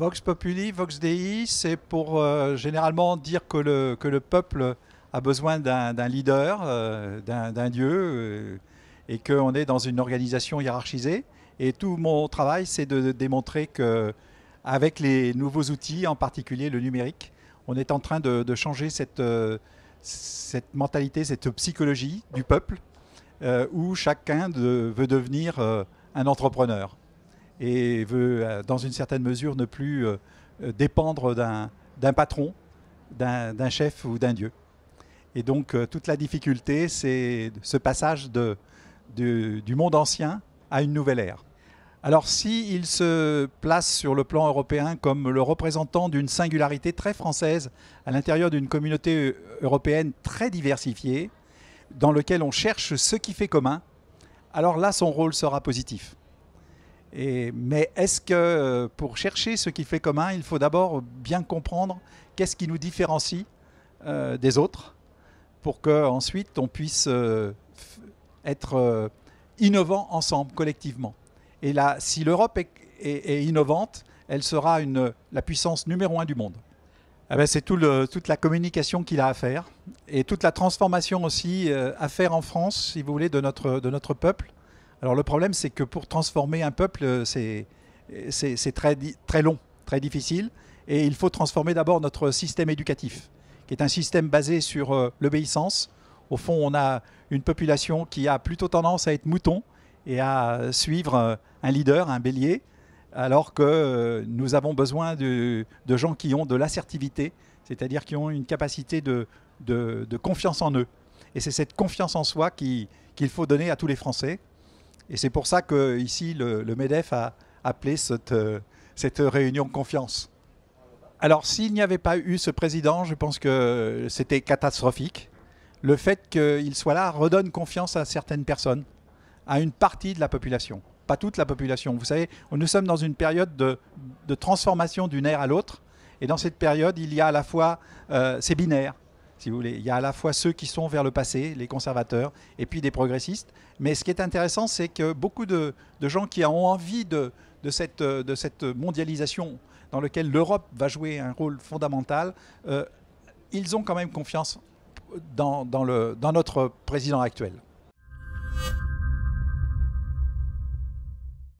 Vox Populi, Vox Dei, c'est pour euh, généralement dire que le, que le peuple a besoin d'un leader, euh, d'un dieu, euh, et qu'on est dans une organisation hiérarchisée. Et tout mon travail, c'est de, démontrer que, avec les nouveaux outils, en particulier le numérique, on est en train de, changer cette, cette mentalité, cette psychologie du peuple, où chacun veut devenir un entrepreneur et veut, euh, dans une certaine mesure, ne plus euh, euh, dépendre d'un patron, d'un chef ou d'un dieu. Et donc, toute la difficulté, c'est ce passage du monde ancien à une nouvelle ère. Alors si il se place sur le plan européen comme le représentant d'une singularité très française à l'intérieur d'une communauté européenne très diversifiée, dans laquelle on cherche ce qui fait commun, alors là son rôle sera positif mais est-ce que euh, pour chercher ce qui fait commun, il faut d'abord bien comprendre qu'est-ce qui nous différencie euh, des autres pour qu'ensuite on puisse euh, être innovants ensemble, collectivement. Et là, si l'Europe est, innovante, elle sera la puissance numéro un du monde. Ah ben, c'est tout toute la communication qu'il a à faire et toute la transformation aussi à faire en France, si vous voulez, de notre, de notre peuple alors le problème, c'est que pour transformer un peuple, euh, euh, c'est très, très long, très difficile. Et il faut transformer d'abord notre système éducatif, qui est un système basé sur euh, l'obéissance. Au fond, on a une population qui a plutôt tendance à être mouton et à suivre un leader, un bélier, alors que nous avons besoin de, gens qui ont de l'assertivité, c'est-à-dire qui ont une capacité de, de, confiance en eux. Et c'est cette confiance en soi qu'il faut donner à tous les Français. Et c'est pour ça que ici le, MEDEF a appelé cette, euh, cette réunion confiance. Alors s'il n'y avait pas eu ce président, je pense que c'était catastrophique. Le fait qu'il soit là redonne confiance à certaines personnes, à une partie de la population, pas toute la population. Vous savez, nous sommes dans une période de, transformation d'une ère à l'autre. Et dans cette période, il y a à la fois, euh, ces binaires. Il y a à la fois ceux qui sont vers le passé, les conservateurs, et puis des progressistes. Mais ce qui est intéressant, c'est que beaucoup de, gens qui ont envie de, cette, mondialisation dans laquelle l'Europe va jouer un rôle fondamental, euh, ils ont quand même confiance dans notre président actuel.